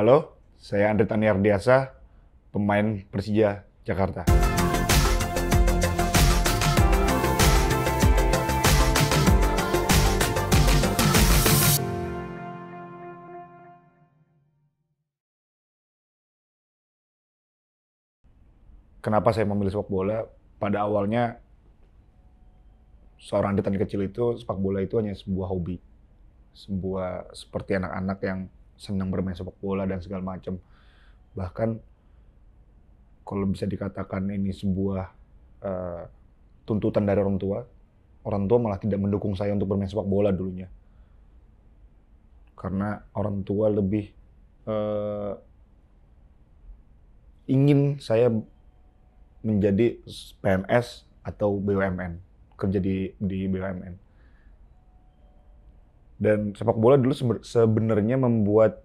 Halo, saya Andre Taniar Diasa, pemain Persija Jakarta. Kenapa saya memilih sepak bola? Pada awalnya seorang Andri kecil itu sepak bola itu hanya sebuah hobi. Sebuah seperti anak-anak yang senang bermain sepak bola dan segala macam. Bahkan kalau bisa dikatakan ini sebuah uh, tuntutan dari orang tua, orang tua malah tidak mendukung saya untuk bermain sepak bola dulunya. Karena orang tua lebih uh, ingin saya menjadi PNS atau BUMN, kerja di di BUMN dan sepak bola dulu sebenarnya membuat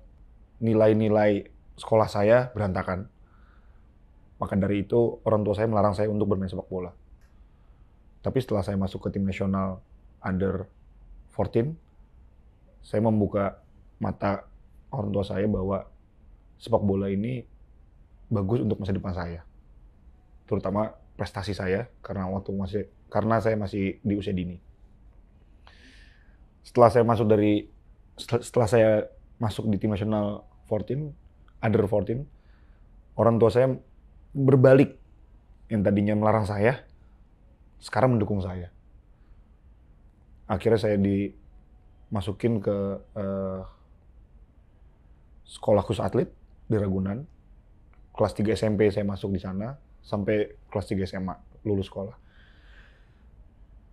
nilai-nilai sekolah saya berantakan. Maka dari itu orang tua saya melarang saya untuk bermain sepak bola. Tapi setelah saya masuk ke tim nasional under 14, saya membuka mata orang tua saya bahwa sepak bola ini bagus untuk masa depan saya. Terutama prestasi saya karena waktu masih karena saya masih di usia dini setelah saya masuk dari setelah saya masuk di tim nasional 14, under 14, orang tua saya berbalik yang tadinya melarang saya, sekarang mendukung saya. Akhirnya saya dimasukin ke uh, sekolah khusus atlet di Ragunan. Kelas 3 SMP saya masuk di sana, sampai kelas 3 SMA lulus sekolah.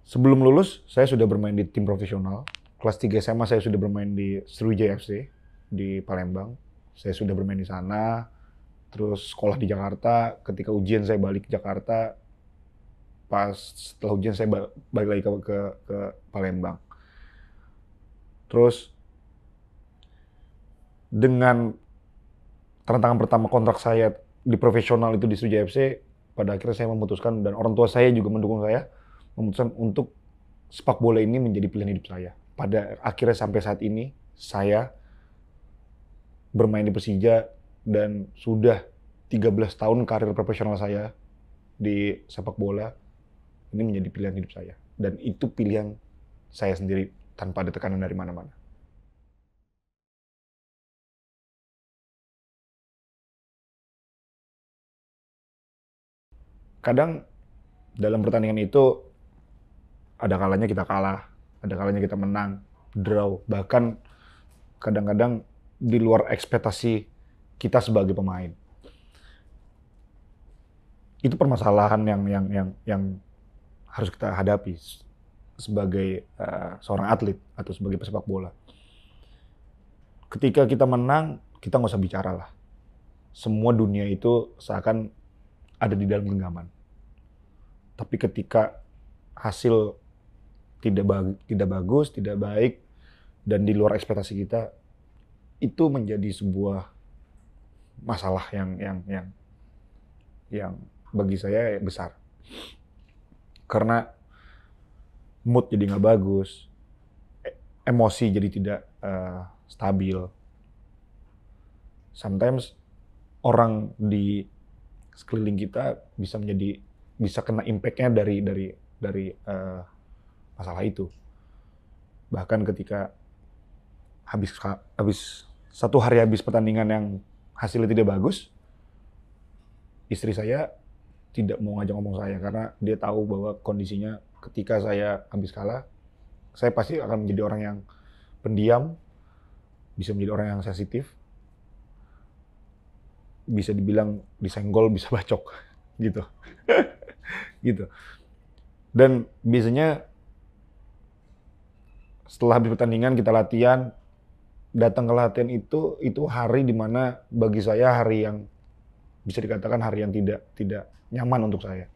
Sebelum lulus, saya sudah bermain di tim profesional Kelas 3 SMA saya sudah bermain di Sriwijaya FC di Palembang. Saya sudah bermain di sana. Terus sekolah di Jakarta, ketika ujian saya balik ke Jakarta, pas setelah ujian saya balik lagi ke, ke, ke Palembang. Terus dengan tantangan pertama kontrak saya di profesional itu di Sriwijaya FC, pada akhirnya saya memutuskan dan orang tua saya juga mendukung saya memutuskan untuk sepak bola ini menjadi pilihan hidup saya pada akhirnya sampai saat ini saya bermain di Persija dan sudah 13 tahun karir profesional saya di sepak bola ini menjadi pilihan hidup saya dan itu pilihan saya sendiri tanpa ada tekanan dari mana-mana. Kadang dalam pertandingan itu ada kalanya kita kalah, ada kalanya kita menang, draw, bahkan kadang-kadang di luar ekspektasi kita sebagai pemain. Itu permasalahan yang yang yang yang harus kita hadapi sebagai uh, seorang atlet atau sebagai pesepak bola. Ketika kita menang, kita nggak usah bicara lah. Semua dunia itu seakan ada di dalam genggaman. Tapi ketika hasil tidak ba tidak bagus, tidak baik dan di luar ekspektasi kita itu menjadi sebuah masalah yang yang yang yang bagi saya besar karena mood jadi nggak bagus e, emosi jadi tidak uh, stabil sometimes orang di sekeliling kita bisa menjadi bisa kena impactnya dari dari dari uh, masalah itu. Bahkan ketika habis habis satu hari habis pertandingan yang hasilnya tidak bagus, istri saya tidak mau ngajak ngomong saya karena dia tahu bahwa kondisinya ketika saya habis kalah, saya pasti akan menjadi orang yang pendiam, bisa menjadi orang yang sensitif, bisa dibilang disenggol bisa bacok gitu, gitu. Dan biasanya setelah habis pertandingan kita latihan, datang ke latihan itu itu hari dimana bagi saya hari yang bisa dikatakan hari yang tidak tidak nyaman untuk saya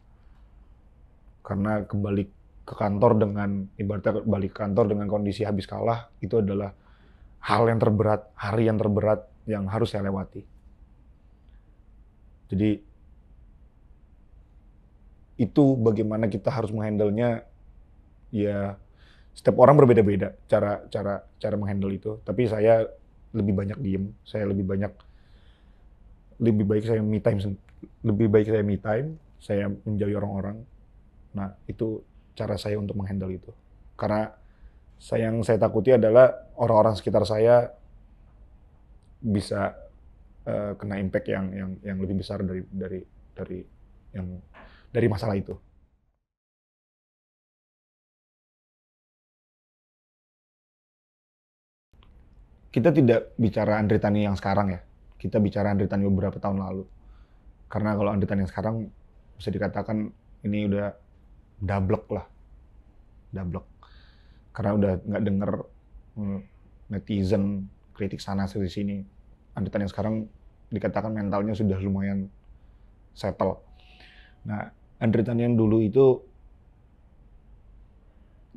karena kembali ke kantor dengan ibaratnya kembali ke kantor dengan kondisi habis kalah itu adalah hal yang terberat hari yang terberat yang harus saya lewati jadi itu bagaimana kita harus menghandlenya ya setiap orang berbeda-beda cara cara cara menghandle itu. Tapi saya lebih banyak diem, saya lebih banyak lebih baik saya me time lebih baik saya me time, saya menjauhi orang-orang. Nah, itu cara saya untuk menghandle itu. Karena saya yang saya takuti adalah orang-orang sekitar saya bisa uh, kena impact yang yang yang lebih besar dari dari dari yang dari masalah itu. kita tidak bicara Andre Tani yang sekarang ya. Kita bicara Andre Tani beberapa tahun lalu. Karena kalau Andre Tani yang sekarang bisa dikatakan ini udah doublek lah. doublek. Karena udah nggak denger hmm, netizen kritik sana sini sini. Andre Tani yang sekarang dikatakan mentalnya sudah lumayan settle. Nah, Andre Tani yang dulu itu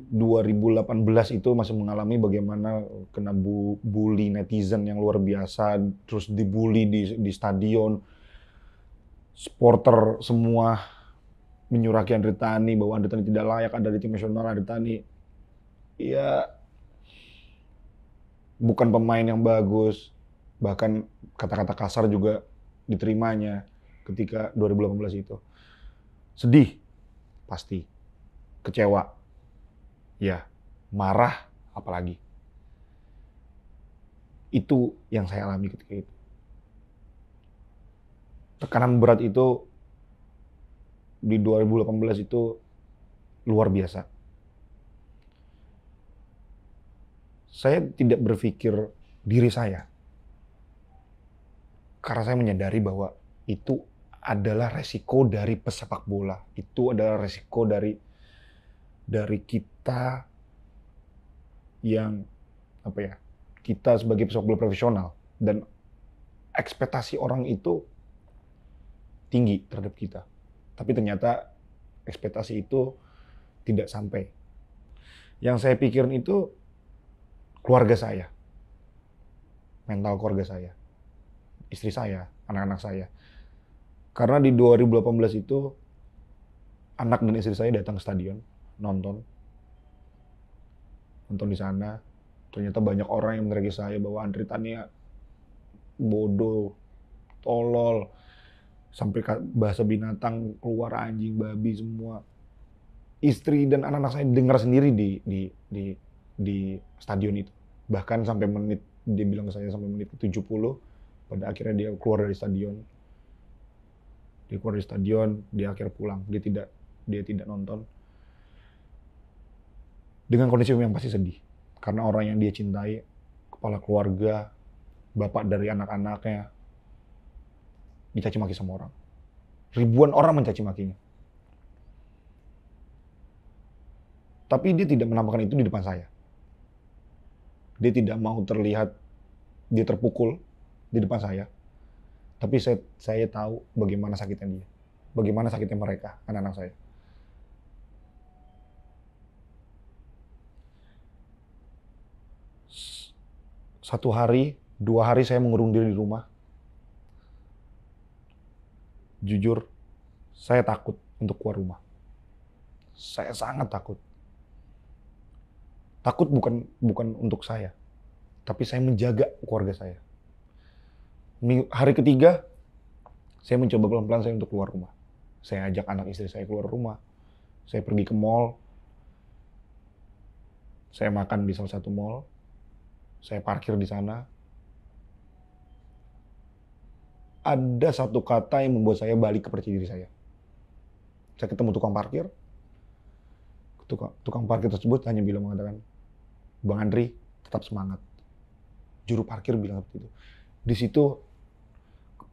2018 itu masih mengalami bagaimana kena bu bully netizen yang luar biasa, terus dibully di, di stadion. Supporter semua menyuraki Andre Tani bahwa Andre Tani tidak layak ada di tim nasional Andre Tani. Ya bukan pemain yang bagus, bahkan kata-kata kasar juga diterimanya ketika 2018 itu. Sedih pasti, kecewa ya marah apalagi. Itu yang saya alami ketika itu. Tekanan berat itu di 2018 itu luar biasa. Saya tidak berpikir diri saya. Karena saya menyadari bahwa itu adalah resiko dari pesepak bola. Itu adalah resiko dari dari kita yang apa ya kita sebagai pesepak bola profesional dan ekspektasi orang itu tinggi terhadap kita tapi ternyata ekspektasi itu tidak sampai yang saya pikirin itu keluarga saya mental keluarga saya istri saya anak-anak saya karena di 2018 itu anak dan istri saya datang ke stadion nonton nonton di sana ternyata banyak orang yang menerima saya bahwa Andri Tania bodoh tolol sampai bahasa binatang keluar anjing babi semua istri dan anak-anak saya dengar sendiri di di di di stadion itu bahkan sampai menit dia bilang ke saya sampai menit ke 70 pada akhirnya dia keluar dari stadion dia keluar dari stadion dia akhir pulang dia tidak dia tidak nonton dengan kondisi yang pasti sedih karena orang yang dia cintai kepala keluarga bapak dari anak-anaknya dicaci maki sama orang ribuan orang mencaci makinya tapi dia tidak menampakkan itu di depan saya dia tidak mau terlihat dia terpukul di depan saya tapi saya saya tahu bagaimana sakitnya dia bagaimana sakitnya mereka anak-anak saya Satu hari, dua hari saya mengurung diri di rumah. Jujur, saya takut untuk keluar rumah. Saya sangat takut. Takut bukan bukan untuk saya, tapi saya menjaga keluarga saya. Hari ketiga, saya mencoba pelan-pelan saya untuk keluar rumah. Saya ajak anak istri saya keluar rumah. Saya pergi ke mall. Saya makan di salah satu mall. Saya parkir di sana. Ada satu kata yang membuat saya balik ke percaya diri saya. Saya ketemu tukang parkir. Tukang, tukang parkir tersebut hanya bilang mengatakan, Bang Andri, tetap semangat. Juru parkir bilang seperti itu. Di situ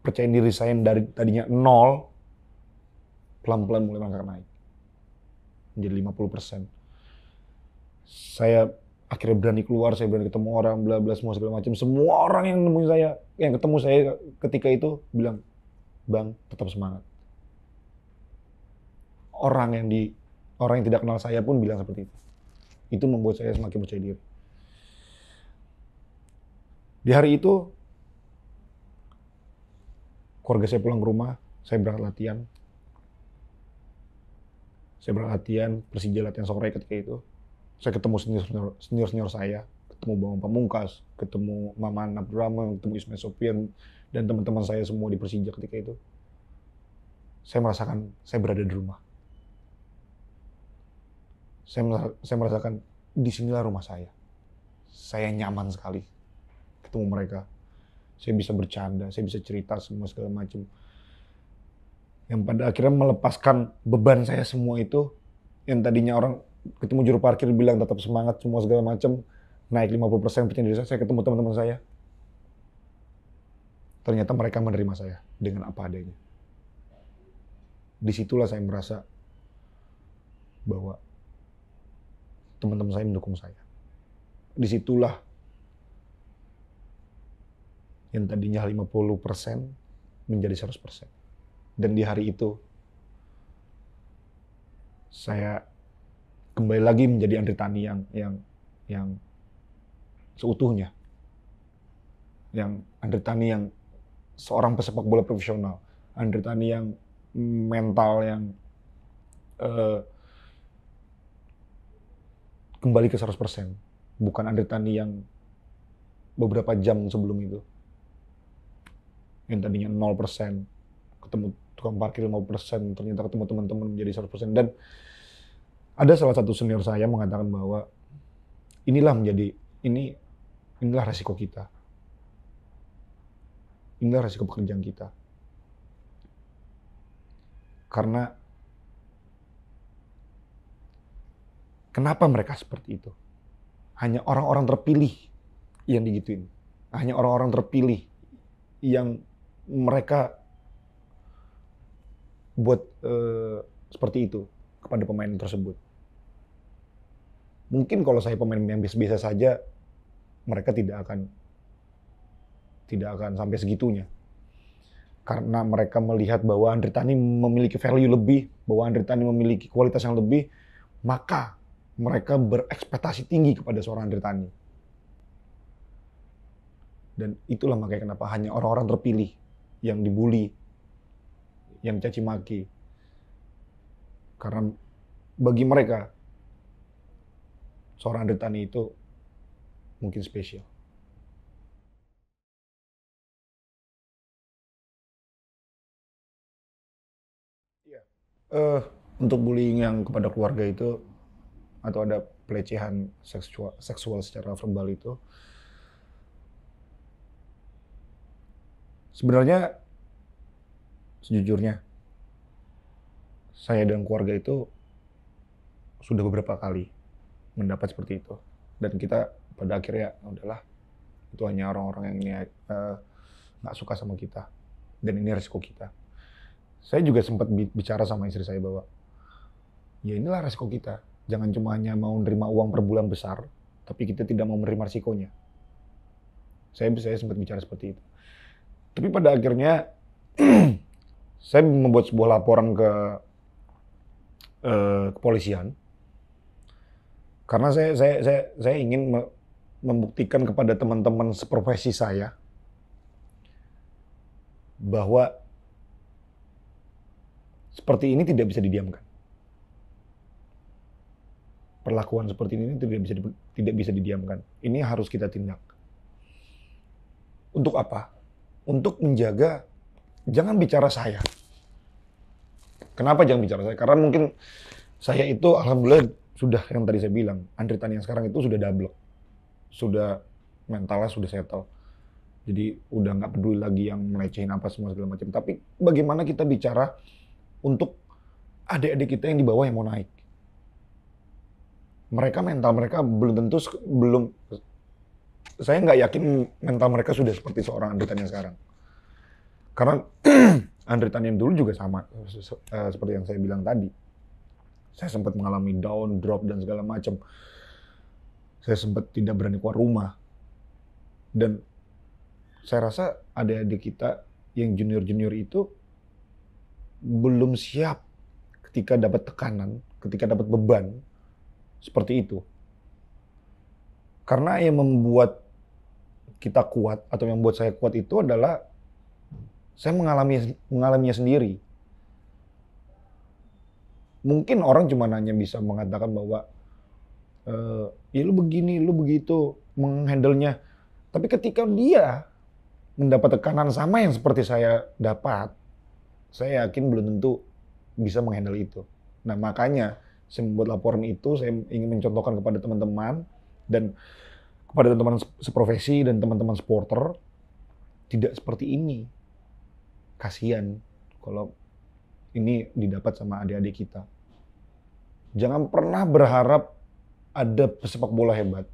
percaya diri saya yang dari tadinya nol, pelan-pelan mulai merangkak naik. Menjadi 50 Saya akhirnya berani keluar, saya berani ketemu orang, bla bla semua segala macam. Semua orang yang nemuin saya, yang ketemu saya ketika itu bilang, "Bang, tetap semangat." Orang yang di orang yang tidak kenal saya pun bilang seperti itu. Itu membuat saya semakin percaya diri. Di hari itu keluarga saya pulang ke rumah, saya berangkat latihan. Saya berangkat latihan, Persija latihan sore ketika itu saya ketemu senior senior, saya ketemu Bang Pamungkas ketemu mama anak drama, ketemu Ismail Sofian dan teman-teman saya semua di Persija ketika itu saya merasakan saya berada di rumah saya saya merasakan di sinilah rumah saya saya nyaman sekali ketemu mereka saya bisa bercanda saya bisa cerita semua segala macam yang pada akhirnya melepaskan beban saya semua itu yang tadinya orang ketemu juru parkir bilang tetap semangat semua segala macam naik 50% percaya diri saya, saya ketemu teman-teman saya. Ternyata mereka menerima saya dengan apa adanya. Disitulah saya merasa bahwa teman-teman saya mendukung saya. Disitulah yang tadinya 50% menjadi 100%. Dan di hari itu saya kembali lagi menjadi Andre Tani yang yang yang seutuhnya. Yang Andre Tani yang seorang pesepak bola profesional, Andre Tani yang mental yang uh, kembali ke 100%, bukan Andre Tani yang beberapa jam sebelum itu. Yang tadinya 0%, ketemu tukang parkir persen, ternyata ketemu teman-teman menjadi 100% dan ada salah satu senior saya mengatakan bahwa inilah menjadi ini inilah resiko kita. Inilah resiko pekerjaan kita. Karena kenapa mereka seperti itu? Hanya orang-orang terpilih yang digituin. Hanya orang-orang terpilih yang mereka buat uh, seperti itu kepada pemain tersebut. Mungkin kalau saya pemain yang biasa-biasa saja, mereka tidak akan tidak akan sampai segitunya. Karena mereka melihat bahwa Andri Tani memiliki value lebih, bahwa Andri Tani memiliki kualitas yang lebih, maka mereka berekspektasi tinggi kepada seorang Andri Tani. Dan itulah makanya kenapa hanya orang-orang terpilih yang dibully, yang caci maki. Karena bagi mereka seorang Andritani itu mungkin spesial. Uh, untuk bullying yang kepada keluarga itu atau ada pelecehan seksual, seksual secara verbal itu sebenarnya sejujurnya saya dan keluarga itu sudah beberapa kali mendapat seperti itu dan kita pada akhirnya adalah ya itu hanya orang-orang yang ini eh, nggak uh, suka sama kita dan ini resiko kita saya juga sempat bicara sama istri saya bahwa ya inilah resiko kita jangan cuma hanya mau nerima uang per bulan besar tapi kita tidak mau menerima resikonya saya saya sempat bicara seperti itu tapi pada akhirnya saya membuat sebuah laporan ke uh, kepolisian karena saya saya saya, saya ingin membuktikan kepada teman-teman seprofesi saya bahwa seperti ini tidak bisa didiamkan. Perlakuan seperti ini tidak bisa tidak bisa didiamkan. Ini harus kita tindak. Untuk apa? Untuk menjaga jangan bicara saya. Kenapa jangan bicara saya? Karena mungkin saya itu alhamdulillah sudah yang tadi saya bilang, andritan yang sekarang itu sudah double. Sudah mentalnya sudah settle. Jadi udah nggak peduli lagi yang melecehin apa semua segala macam. Tapi bagaimana kita bicara untuk adik-adik kita yang di bawah yang mau naik? Mereka mental mereka belum tentu belum. Saya nggak yakin mental mereka sudah seperti seorang andritan yang sekarang. Karena andritan yang dulu juga sama eh, seperti yang saya bilang tadi saya sempat mengalami down, drop dan segala macam. Saya sempat tidak berani keluar rumah. Dan saya rasa ada adik kita yang junior-junior itu belum siap ketika dapat tekanan, ketika dapat beban seperti itu. Karena yang membuat kita kuat atau yang membuat saya kuat itu adalah saya mengalami mengalaminya sendiri mungkin orang cuma hanya bisa mengatakan bahwa e, ya lu begini, lu begitu menghandlenya. Tapi ketika dia mendapat tekanan sama yang seperti saya dapat, saya yakin belum tentu bisa menghandle itu. Nah makanya saya membuat laporan itu, saya ingin mencontohkan kepada teman-teman dan kepada teman-teman seprofesi dan teman-teman supporter tidak seperti ini. Kasihan kalau ini didapat sama adik-adik kita. Jangan pernah berharap ada pesepak bola hebat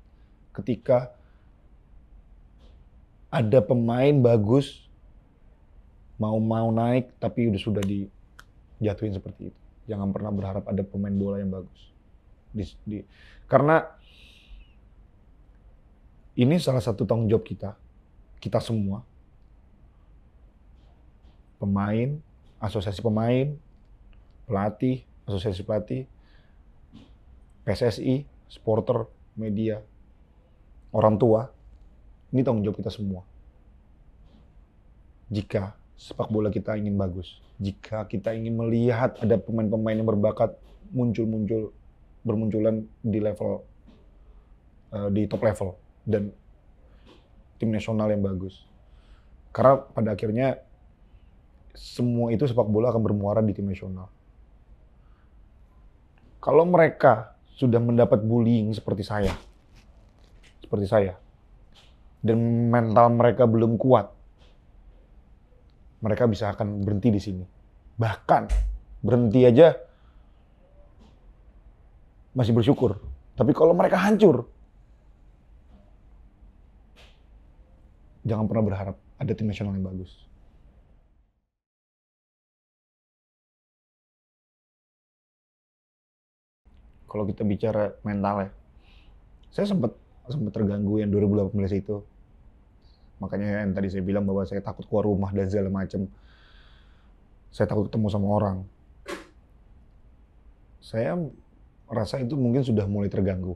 ketika ada pemain bagus mau mau naik tapi udah sudah dijatuhin seperti itu. Jangan pernah berharap ada pemain bola yang bagus. Di, di, karena ini salah satu tanggung jawab kita, kita semua, pemain, asosiasi pemain, pelatih, asosiasi pelatih, PSSI, supporter, media, orang tua. Ini tanggung jawab kita semua. Jika sepak bola kita ingin bagus, jika kita ingin melihat ada pemain-pemain yang berbakat muncul-muncul bermunculan di level eh, di top level dan tim nasional yang bagus. Karena pada akhirnya semua itu sepak bola akan bermuara di tim nasional. Kalau mereka sudah mendapat bullying seperti saya, seperti saya, dan mental mereka belum kuat, mereka bisa akan berhenti di sini. Bahkan berhenti aja masih bersyukur. Tapi kalau mereka hancur, jangan pernah berharap ada tim nasional yang bagus. kalau kita bicara mental ya saya sempat sempat terganggu yang 2018 itu makanya yang tadi saya bilang bahwa saya takut keluar rumah dan segala macam saya takut ketemu sama orang saya rasa itu mungkin sudah mulai terganggu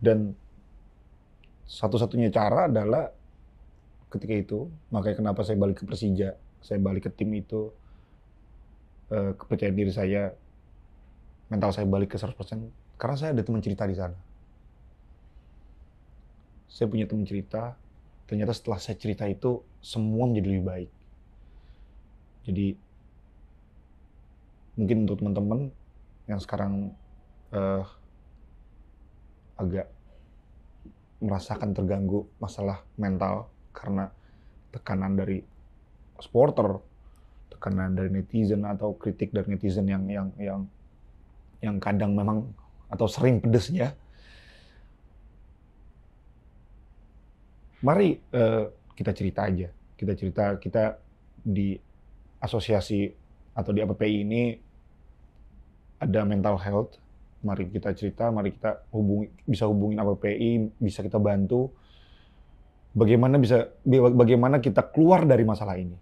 dan satu-satunya cara adalah ketika itu makanya kenapa saya balik ke Persija saya balik ke tim itu eh, kepercayaan diri saya mental saya balik ke 100% karena saya ada teman cerita di sana. Saya punya teman cerita, ternyata setelah saya cerita itu semua menjadi lebih baik. Jadi mungkin untuk teman-teman yang sekarang uh, agak merasakan terganggu masalah mental karena tekanan dari supporter, tekanan dari netizen atau kritik dari netizen yang yang yang yang kadang memang atau sering pedesnya. Mari eh, kita cerita aja, kita cerita kita di asosiasi atau di APPI ini ada mental health. Mari kita cerita, mari kita hubungi, bisa hubungin APPI, bisa kita bantu. Bagaimana bisa, bagaimana kita keluar dari masalah ini.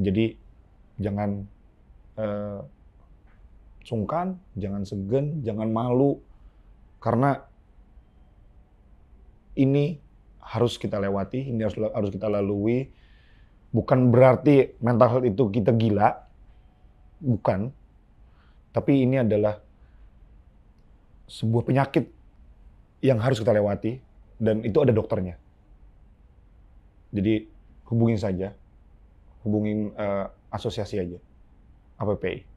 Jadi jangan eh, sungkan, jangan segen, jangan malu karena ini harus kita lewati, ini harus harus kita lalui. Bukan berarti mental health itu kita gila, bukan. Tapi ini adalah sebuah penyakit yang harus kita lewati dan itu ada dokternya. Jadi hubungin saja, hubungin uh, asosiasi aja, APPI.